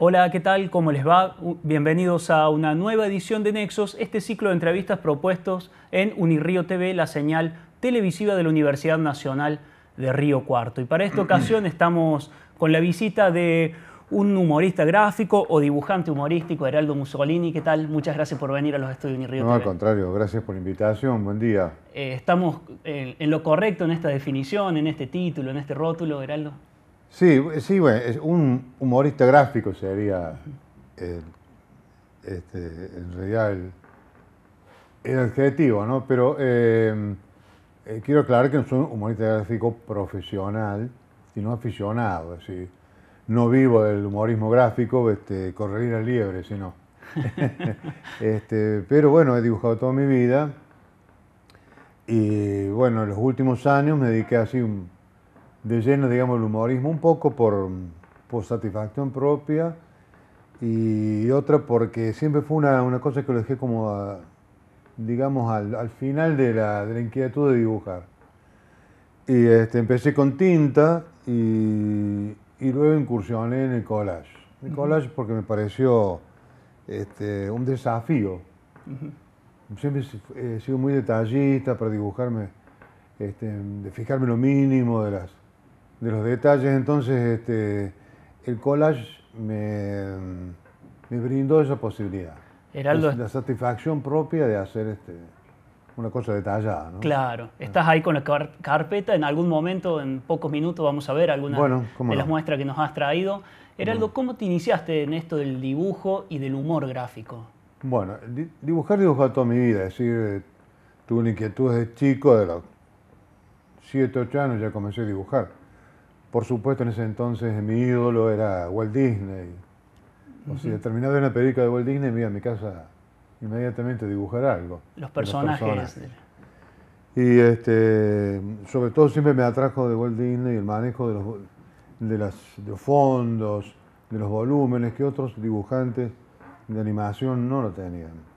Hola, ¿qué tal? ¿Cómo les va? Bienvenidos a una nueva edición de Nexos, este ciclo de entrevistas propuestos en Unirío TV, la señal televisiva de la Universidad Nacional de Río Cuarto. Y para esta ocasión estamos con la visita de un humorista gráfico o dibujante humorístico, Heraldo Mussolini. ¿Qué tal? Muchas gracias por venir a los estudios de Unirío no, TV. No, al contrario, gracias por la invitación. Buen día. Eh, ¿Estamos en, en lo correcto en esta definición, en este título, en este rótulo, Heraldo? Sí, sí, bueno, un humorista gráfico sería, este, en realidad, el, adjetivo, ¿no? Pero em, eh, quiero aclarar que no soy un humorista gráfico profesional, sino aficionado, así. No vivo del humorismo gráfico, este, correría liebre, sino. este, pero bueno, he dibujado toda mi vida y bueno, en los últimos años me dediqué así un de lleno, digamos, el humorismo, un poco por, por satisfacción propia y otra porque siempre fue una, cosa que lo dejé como, digamos, al, al final de la, inquietud de dibujar. Y este, empecé con tinta y, luego incursioné en el collage. El collage porque me pareció este, un desafío. Siempre he sido muy detallista para dibujarme, este, de fijarme lo mínimo de las, de los detalles, entonces este, el collage me, brindó esa posibilidad. la, satisfacción propia de hacer este, una cosa detallada. Claro, ah. estás ahí con la carpeta, en algún momento, en pocos minutos, vamos a ver algunas de las muestras que nos has traído. Heraldo, ¿cómo te iniciaste en esto del dibujo y del humor gráfico? Bueno, dibujar dibujado toda mi vida, es decir, eh, tuve una inquietud desde chico, de los 7, 8 años ya comencé a dibujar por supuesto, en ese entonces mi ídolo era Walt Disney. O terminaba una película de Walt Disney, me iba a mi casa inmediatamente a dibujar algo. Los personajes. Y este, sobre todo siempre me atrajo de Walt Disney el manejo de los, de, las, los fondos, de los volúmenes que otros dibujantes de animación no lo tenían.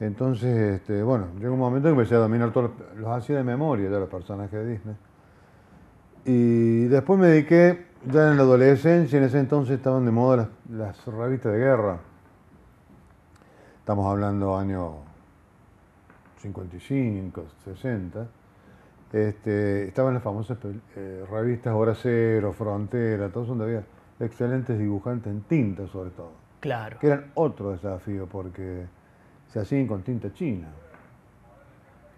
Entonces, este, bueno, llegó un momento que empecé a dominar todos los, los hacía de memoria de los personajes de Disney. Y después me dediqué, ya en la adolescencia, en ese entonces estaban de moda las, revistas de guerra. Estamos hablando año 55, 60. Este, estaban las famosas eh, revistas Hora Cero, Frontera, todos donde había excelentes dibujantes en tinta sobre todo. Claro. Que eran otro desafío porque se hacían con tinta china,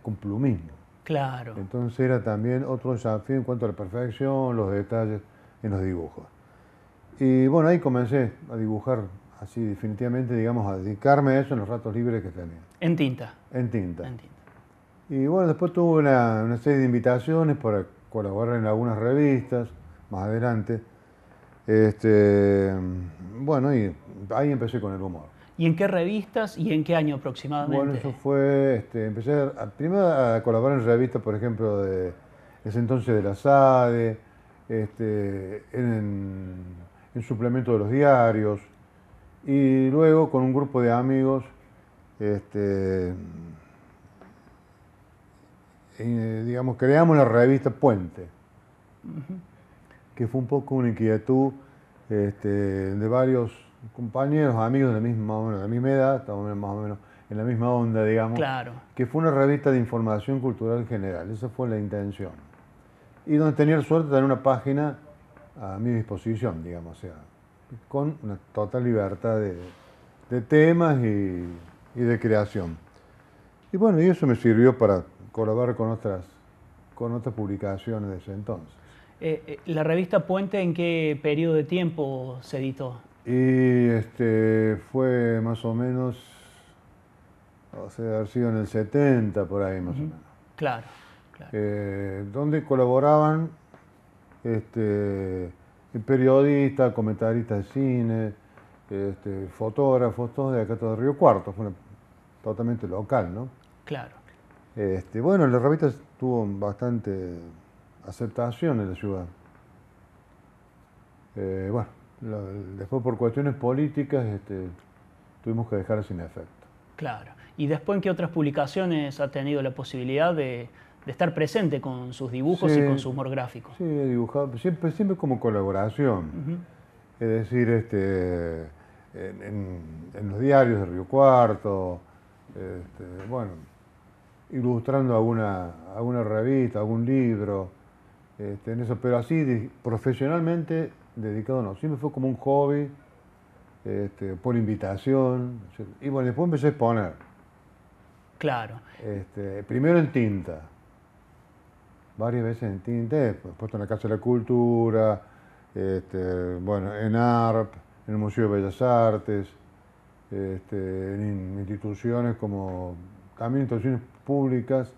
con plumismo. Claro. Entonces era también otro desafío en cuanto a la perfección, los detalles en los dibujos. Y bueno, ahí comencé a dibujar así definitivamente, digamos, a dedicarme a eso en los ratos libres que tenía. En tinta. En tinta. En tinta. Y bueno, después tuve una, serie de invitaciones para colaborar en algunas revistas más adelante. Este, mm, bueno, ahí empecé con el humor. ¿Y en qué revistas y en qué año aproximadamente? Bueno, eso fue, este, empecé primero a colaborar en revistas, por ejemplo, de ese entonces de la SADE, este, en, suplemento de los diarios, y luego con un grupo de amigos, este, eh, digamos, creamos la revista Puente, que fue un poco una inquietud de varios compañeros, amigos de la misma, de la misma edad, estamos más o menos en la misma onda, digamos. Claro. Que fue una revista de información cultural general, esa fue la intención. Y donde tenía suerte de tener una página a mi disposición, digamos, sea, con una total libertad de, temas y, de creación. Y bueno, y eso me sirvió para colaborar con otras, con otras publicaciones de ese entonces. Eh, eh, ¿La revista Puente en qué periodo de tiempo se editó? Y este, fue más o menos, o haber sido en el 70 por ahí más o menos. Claro, claro. Eh, donde colaboraban este, periodistas, comentaristas de cine, este, fotógrafos, todos de acá, todo de Río Cuarto, fue totalmente local, ¿no? Claro. Este, bueno, la revista tuvo bastante aceptación en la ciudad. Eh, bueno, después por cuestiones políticas este, tuvimos que dejar sin efecto. Claro. ¿Y después en qué otras publicaciones ha tenido la posibilidad de, estar presente con sus dibujos y con su humor gráfico? Sí, he dibujado, siempre, siempre como colaboración. Es decir, este, en, los diarios de Río Cuarto, este, bueno, ilustrando alguna, alguna revista, algún libro, este, en eso, pero así profesionalmente dedicado, no, siempre fue como un hobby, este, por invitación. Y bueno, después empecé a exponer. Claro. Este, primero en tinta, varias veces en tinta, puesto en la Casa de la Cultura, este, bueno, en ARP, en el Museo de Bellas Artes, en instituciones como también instituciones públicas,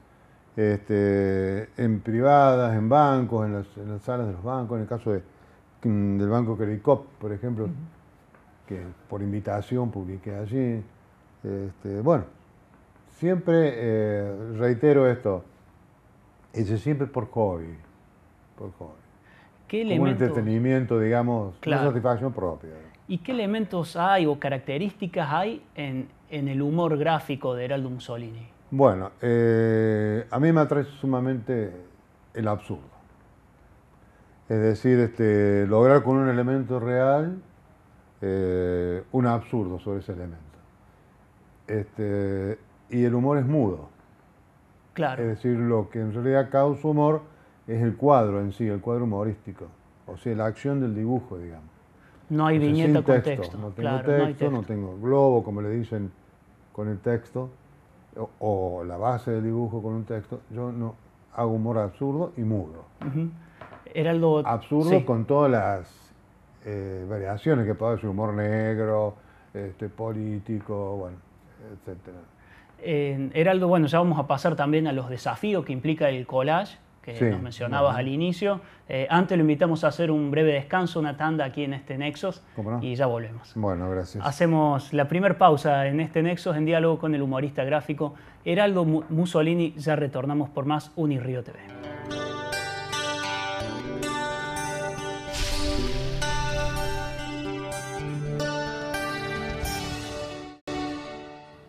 en privadas, en bancos, en las, en las salas de los bancos, en el caso de Mm, del Banco Credicop, por ejemplo, que por invitación publiqué allí. Este, bueno, siempre eh, reitero esto, hice siempre por hobby, por hobby. ¿Qué un entretenimiento, digamos, satisfacción propia. ¿Y qué elementos hay o características hay en, el humor gráfico de Heraldo Mussolini? Bueno, eh, a mí me atrae sumamente el absurdo. Es decir, este, lograr con un elemento real eh, un absurdo sobre ese elemento. Este, y el humor es mudo. Claro. Es decir, lo que en realidad causa humor es el cuadro en sí, el cuadro humorístico. O sea, la acción del dibujo, digamos. No hay viñeta con texto, No tengo texto, no, tengo globo, como le dicen con el texto, o, la base del dibujo con un texto. Yo no hago humor absurdo y mudo era absurdo con todas las eh, variaciones que puede haber, humor negro, este, político, bueno, etcétera. Heraldo, bueno, ya vamos a pasar también a los desafíos que implica el collage, que nos mencionabas al inicio. Eh, antes lo invitamos a hacer un breve descanso, una tanda aquí en este Nexos, y ya volvemos. Bueno, gracias. Hacemos la primera pausa en este Nexos en diálogo con el humorista gráfico Heraldo Mussolini. Ya retornamos por más Unirío TV.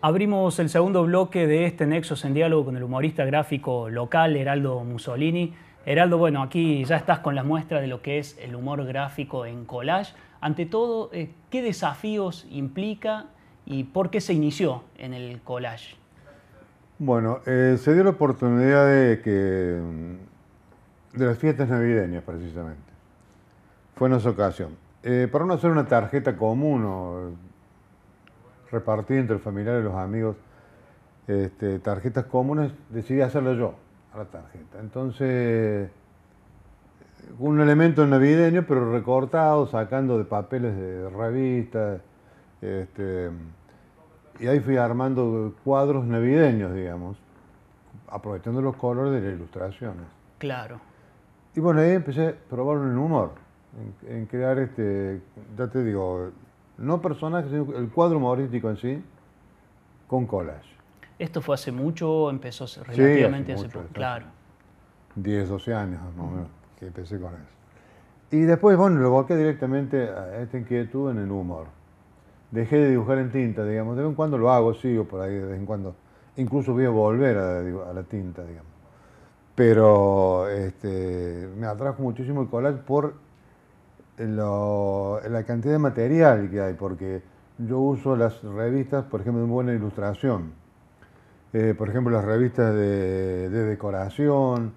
Abrimos el segundo bloque de este Nexos en diálogo con el humorista gráfico local Heraldo Mussolini. Heraldo, bueno, aquí ya estás con las muestras de lo que es el humor gráfico en collage. Ante todo, eh, ¿qué desafíos implica y por qué se inició en el collage? Bueno, eh, se dio la oportunidad de que mm, de las fiestas navideñas precisamente. Fue en esa ocasión. Eh, para no hacer una tarjeta común o repartir entre el familiar y los amigos este, tarjetas comunes, decidí hacerlo yo a la tarjeta. Entonces, un elemento navideño, pero recortado, sacando de papeles de revistas. Este, y ahí fui armando cuadros navideños, digamos, aprovechando los colores de las ilustraciones. Claro. Y bueno, ahí empecé a probar un humor, en crear, este, ya te digo, no personajes, el cuadro humorístico en sí, con collage. ¿Esto fue hace mucho empezó relativamente hace, poco? Claro. 10, 12 años más o que empecé con eso. Y después, bueno, lo volqué directamente a esta inquietud en el humor. Dejé de dibujar en tinta, digamos. De vez en cuando lo hago, sigo por ahí, de vez en cuando. Incluso voy a volver a, la tinta, digamos. Pero este, me atrajo muchísimo el collage por la cantidad de material que hay, porque yo uso las revistas, por ejemplo, de buena ilustración. Eh, por ejemplo, las revistas de, decoración,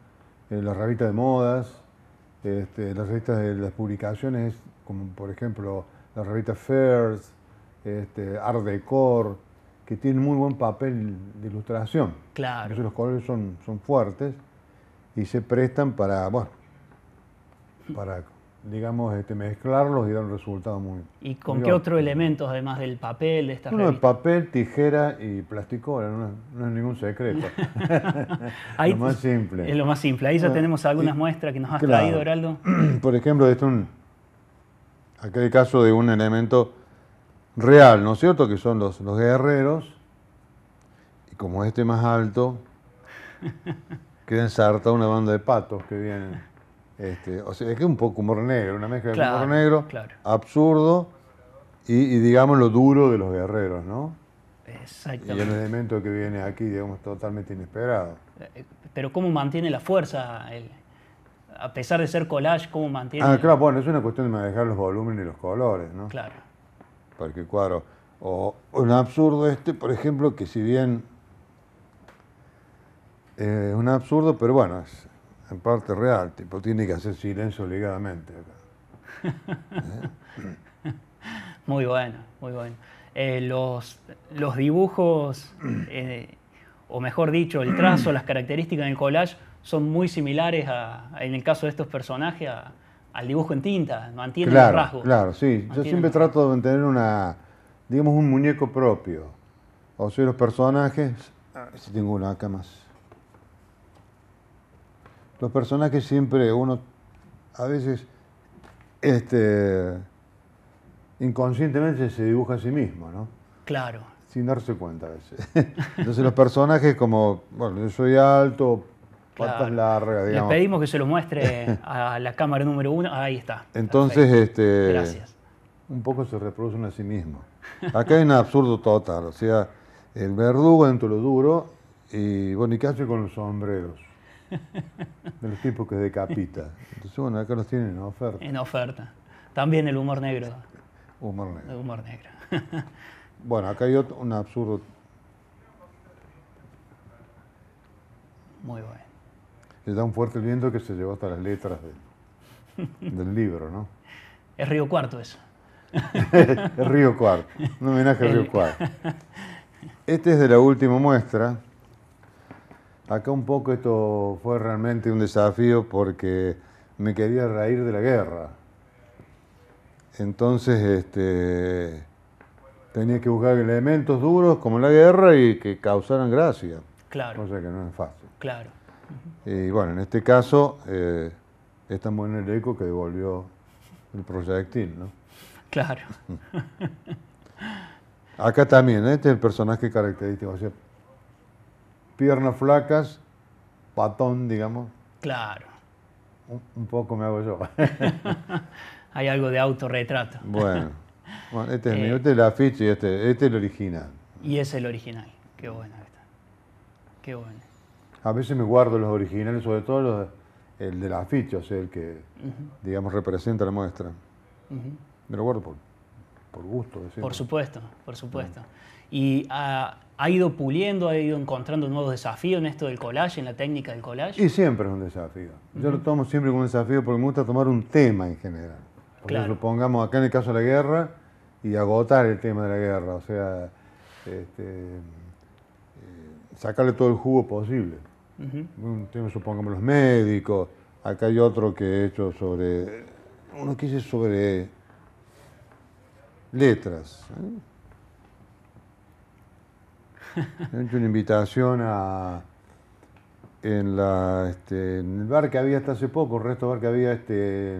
eh, las revistas de modas, este, las revistas de las publicaciones, como por ejemplo las revistas Fairs, este, Art Decor, que tienen muy buen papel de ilustración. Claro. Entonces los colores son, son fuertes y se prestan para, bueno, para digamos, este, mezclarlos y dar un resultado muy... ¿Y con qué otro elementos, además del papel, de esta no, el papel, tijera y plástico no, es ningún secreto. lo más simple. Es lo más simple. Ahí ya ah, tenemos algunas muestras que nos has traído, Heraldo. Por ejemplo, este un, acá hay caso de un elemento real, ¿no es cierto?, que son los, los guerreros, y como este más alto, queda ensartada una banda de patos que vienen este, o sea, es que es un poco humor negro, una mezcla de humor negro, absurdo y, digamos lo duro de los guerreros, ¿no? Exactamente. Y el elemento que viene aquí, digamos, totalmente inesperado. Eh, pero cómo mantiene la fuerza, el, a pesar de ser collage, cómo mantiene... Ah, claro, bueno, es una cuestión de manejar los volúmenes y los colores, ¿no? Claro. Porque, claro, o un absurdo este, por ejemplo, que si bien eh, es un absurdo, pero bueno, es, en parte real, tipo, tiene que hacer silencio ligadamente muy bueno, muy bueno. Eh, los, los dibujos, eh, o mejor dicho, el trazo, las características del collage son muy similares, a, en el caso de estos personajes, al dibujo en tinta, mantiene claro, los rasgos. Claro, sí. Yo siempre trato de mantener una, digamos, un muñeco propio. O sea, los personajes, ah, si tengo una acá más los personajes siempre uno a veces este, inconscientemente se dibuja a sí mismo, ¿no? Claro. Sin darse cuenta a veces. Entonces los personajes como, bueno, yo soy alto, patas largas, digamos. Les pedimos que se lo muestre a la cámara número uno, ahí está. Entonces, este... Gracias. Un poco se reproducen a sí mismos. Acá hay un absurdo total, o sea, el verdugo dentro de lo duro y, bueno, ¿y qué hace con los sombreros? De los tipos que decapita. Entonces, bueno, acá los tienen en oferta. En oferta. También el humor negro. Humor negro. El humor negro. bueno, acá hay otro, un absurdo. Muy bueno. le da un fuerte viento que se llevó hasta las letras del libro, ¿no? Es Río Cuarto eso. es Río Cuarto. Un homenaje a Río Cuarto. Este es de la última muestra. Acá un poco esto fue realmente un desafío porque me quería reír de la guerra. Entonces este, tenía que buscar elementos duros como la guerra y que causaran gracia. Claro. sea que no es fácil. Claro. Y bueno, en este caso eh, estamos en el eco que devolvió el proyectil, ¿no? Claro. Acá también, este es el personaje característico piernas flacas, patón, digamos. Claro. Un, poco me hago yo. Hay algo de autorretrato. bueno, bueno este, es eh, este es el afiche y este, este, es el original. Y es el original, qué bueno está. Qué bueno. A veces me guardo los originales, sobre todo el del afiche, o sea, el que, digamos, representa la muestra. Me lo guardo por, gusto. Decirlo. Por supuesto, por supuesto y ah, ha, ido puliendo, ha ido encontrando nuevos desafíos en esto del collage, en la técnica del collage. Y siempre es un desafío. Yo lo tomo siempre como un desafío porque me gusta tomar un tema en general. Por acá en el caso de la guerra y agotar el tema de la guerra, o sea, este, eh, sacarle todo el jugo posible. Un tema, supongamos, los médicos. Acá hay otro que he hecho sobre, uno que hice sobre letras. ¿eh? He hecho una invitación a. Este, en, el bar que había hasta hace poco, el resto del bar que había este,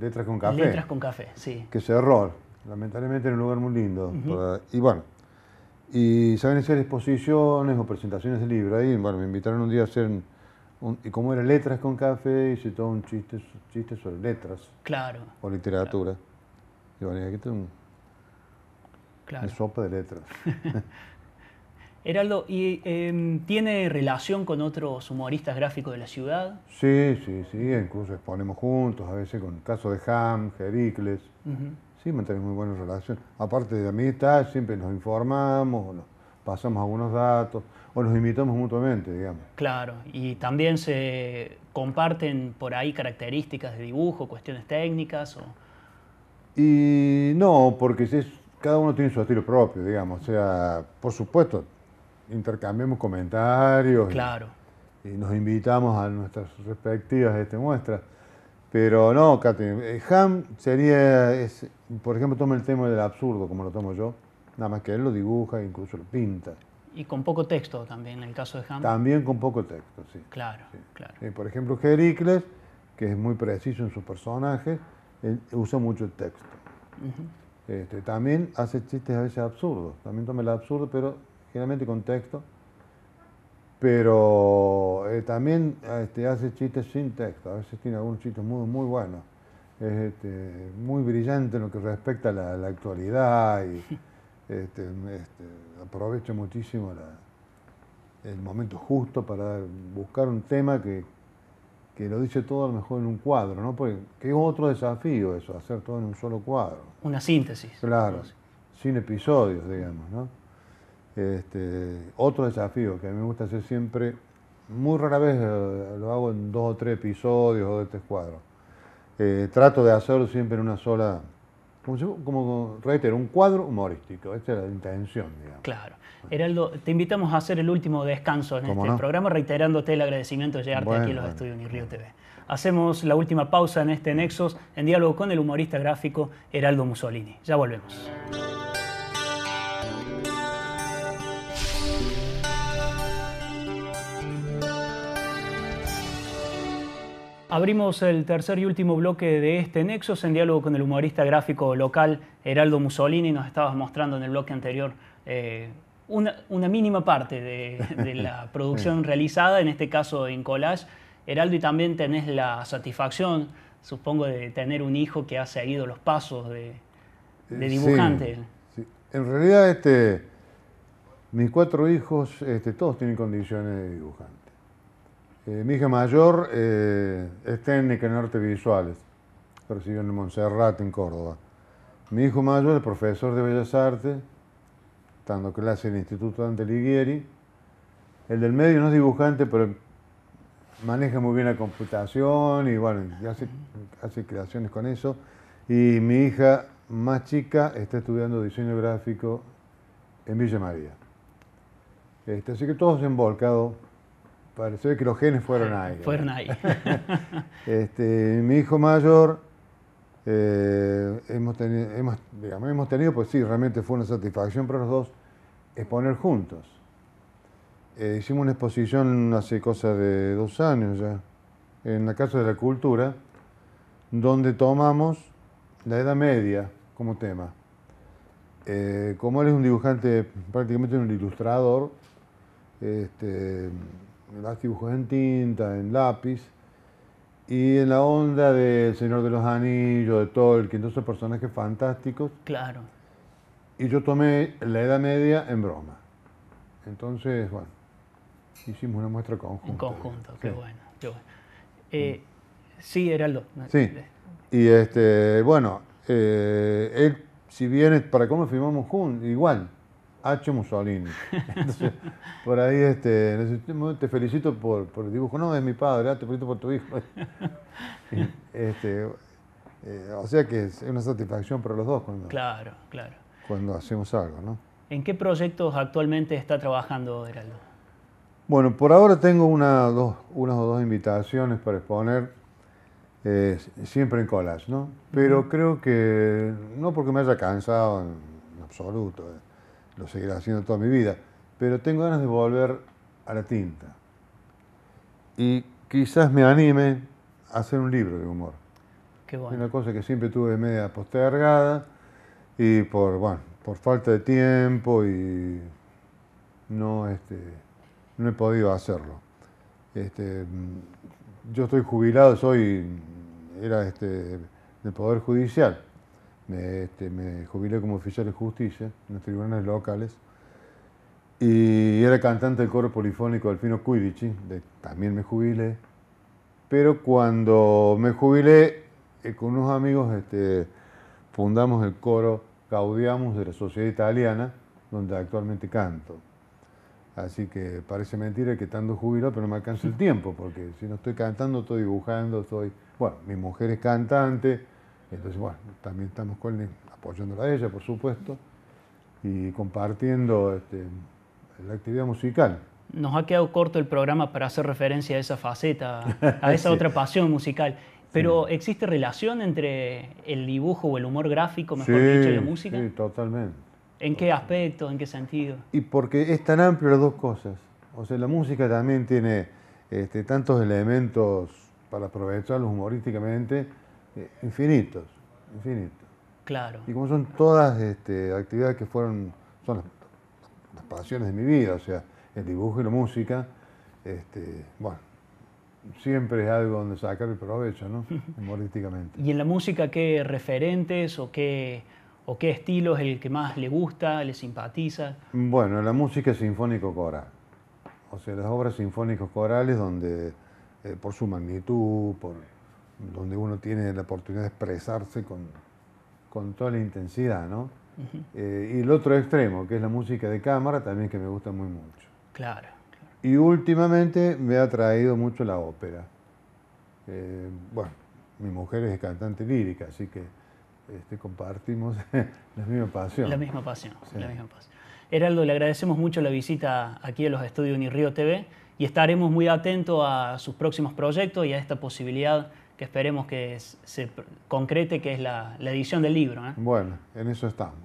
Letras con Café. Letras con Café, sí. Que cerró, lamentablemente en un lugar muy lindo. y bueno, y saben hacer exposiciones o presentaciones de libros. Ahí, bueno, me invitaron un día a hacer, y como era letras con café, hice todo un chiste, chiste sobre letras. Claro. O literatura. Y bueno, aquí tengo un, claro. una sopa de letras. Heraldo, ¿y em, tiene relación con otros humoristas gráficos de la ciudad? Sí, sí, sí, incluso exponemos juntos, a veces con el caso de Ham, Jericles. Sí, mantenemos muy buena relación. Aparte de amistad, siempre nos informamos, pasamos algunos datos, o nos invitamos mutuamente, digamos. Claro, y también se comparten por ahí características de dibujo, cuestiones técnicas. O... Y no, porque cada uno tiene su estilo propio, digamos. O sea, por supuesto, intercambiamos comentarios. Claro. Y, nos invitamos a nuestras respectivas este, muestras. Pero no, Catherine, eh, Ham sería, por ejemplo, toma el tema del absurdo, como lo tomo yo, nada más que él lo dibuja, e incluso lo pinta. Y con poco texto también, en el caso de Ham. También con poco texto, sí. Claro, claro. Eh, por ejemplo, Jericles, que es muy preciso en sus personajes, él usa mucho el texto. este, también hace chistes a veces absurdos, también toma el absurdo, pero con texto, pero eh, también este, hace chistes sin texto, a veces tiene algunos chistes muy, muy buenos, es este, muy brillante en lo que respecta a la, actualidad y este, este aprovecha muchísimo el momento justo para buscar un tema que, que lo dice todo a lo mejor en un cuadro, ¿no? Porque que es otro desafío eso, hacer todo en un solo cuadro. Una síntesis. Claro, sin episodios, digamos, ¿no? Este, otro desafío que a mí me gusta hacer siempre, muy rara vez lo hago en dos o tres episodios o de tres cuadros. Eh, trato de hacerlo siempre en una sola, como, reitero, un cuadro humorístico. Esta es la intención, digamos. Claro. Heraldo, te invitamos a hacer el último descanso en este programa, reiterándote el agradecimiento de llegarte aquí a los estudios Río TV. Hacemos la última pausa en este Nexos en diálogo con el humorista gráfico Heraldo Mussolini. Ya volvemos. Abrimos el tercer y último bloque de este Nexos en diálogo con el humorista gráfico local Heraldo Mussolini. Nos estabas mostrando en el bloque anterior eh, una, mínima parte de, la producción realizada, en este caso en collage. Heraldo, y también tenés la satisfacción, supongo, de tener un hijo que ha seguido los pasos de, eh, dibujante. En realidad, este, mis cuatro hijos, este, todos tienen condiciones de dibujante. Eh, mi hija mayor eh, es técnica en artes Visuales, recibió en Montserrat, en Córdoba. Mi hijo mayor es profesor de Bellas Artes, dando clase en el Instituto Dante Alighieri. El del medio no es dibujante, pero maneja muy bien la computación y bueno, hace, creaciones con eso. Y mi hija más chica está estudiando diseño gráfico en Villa María. Este, así que todos envolcados. Parece que los genes fueron ahí. Fueron ahí. Este, mi hijo mayor, eh, hemos, tenido, hemos, tenido, pues sí, realmente fue una satisfacción para los dos exponer juntos. Eh, hicimos una exposición hace cosa de dos años ya, en la Casa de la Cultura, donde tomamos la Edad Media como tema. Eh, como él es un dibujante, prácticamente un ilustrador, este, las dibujos en tinta, en lápiz, y en la onda del El Señor de los Anillos, de Tolkien, dos personajes fantásticos. Claro. Y yo tomé la Edad Media en broma. Entonces, bueno, hicimos una muestra conjunta. En conjunto, qué bueno, qué bueno. Eh, dos. sí, Sí. Y este, bueno, eh, él, si bien para cómo firmamos juntos, igual H. Mussolini. por ahí, este, te felicito por, el dibujo. No, es mi padre, ah, te felicito por tu hijo. Este, eh, o sea que es una satisfacción para los dos. Cuando, claro, claro. Cuando hacemos algo, ¿no? ¿En qué proyectos actualmente está trabajando Heraldo? Bueno, por ahora tengo una, dos, unas o dos invitaciones para exponer, eh, siempre en colas, ¿no? Pero creo que, no porque me haya cansado en absoluto, eh, lo seguiré haciendo toda mi vida, pero tengo ganas de volver a la tinta. Y quizás me anime a hacer un libro de humor. Qué bueno. Una cosa que siempre tuve media postergada y por, bueno, por falta de tiempo y no, este, no he podido hacerlo. Este, yo estoy jubilado, soy, era este, del Poder Judicial este, me, jubilé como oficial de justicia en los tribunales locales y era cantante del coro polifónico Alfino Cuidici, también me jubilé, pero cuando me jubilé eh, con unos amigos este, fundamos el coro Caudiamos de la Sociedad Italiana, donde actualmente canto. Así que parece mentira que estando jubilado, pero no me alcanza el tiempo, porque si no estoy cantando, estoy dibujando, estoy... Bueno, mi mujer es cantante, entonces, bueno, también estamos con apoyándola a ella, por supuesto, y compartiendo este, la actividad musical. Nos ha quedado corto el programa para hacer referencia a esa faceta, a esa otra pasión musical. Pero ¿existe relación entre el dibujo o el humor gráfico, mejor dicho, y la música? Sí, totalmente. ¿En qué aspecto, en qué sentido? Y porque es tan amplio las dos cosas. O sea, la música también tiene este, tantos elementos para aprovecharlos humorísticamente eh, infinitos, infinitos. Claro. Y como son todas este, actividades que fueron, son las, pasiones de mi vida, o sea, el dibujo y la música, este, bueno, siempre es algo donde sacar el provecho, ¿no? Humorísticamente. ¿Y en la música qué referentes o qué, o qué estilo es el que más le gusta, le simpatiza? Bueno, la música sinfónico-coral. O sea, las obras sinfónicos corales donde eh, por su magnitud, por donde uno tiene la oportunidad de expresarse con, con toda la intensidad, ¿no? Eh, y el otro extremo, que es la música de cámara, también que me gusta muy mucho. Claro. claro. Y últimamente me ha atraído mucho la ópera. Eh, bueno, mi mujer es cantante lírica, así que este, compartimos la misma pasión. La misma pasión, la misma pasión. Heraldo, le agradecemos mucho la visita aquí a los estudios Río TV y estaremos muy atentos a sus próximos proyectos y a esta posibilidad que esperemos que se concrete, que es la, edición del libro. ¿eh? Bueno, en eso estamos.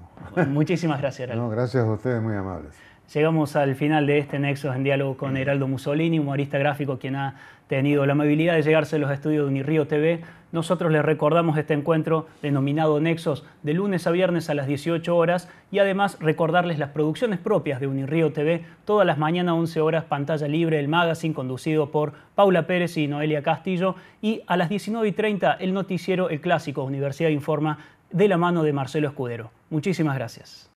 Muchísimas gracias. No, gracias a ustedes, muy amables. Llegamos al final de este Nexos en diálogo con Heraldo Mussolini, humorista gráfico quien ha tenido la amabilidad de llegarse a los estudios de Unirío TV. Nosotros les recordamos este encuentro denominado Nexos de lunes a viernes a las 18 horas y además recordarles las producciones propias de Unirío TV todas las mañanas a 11 horas pantalla libre, el magazine conducido por Paula Pérez y Noelia Castillo y a las 19 y 30 el noticiero El Clásico Universidad Informa de la mano de Marcelo Escudero. Muchísimas gracias.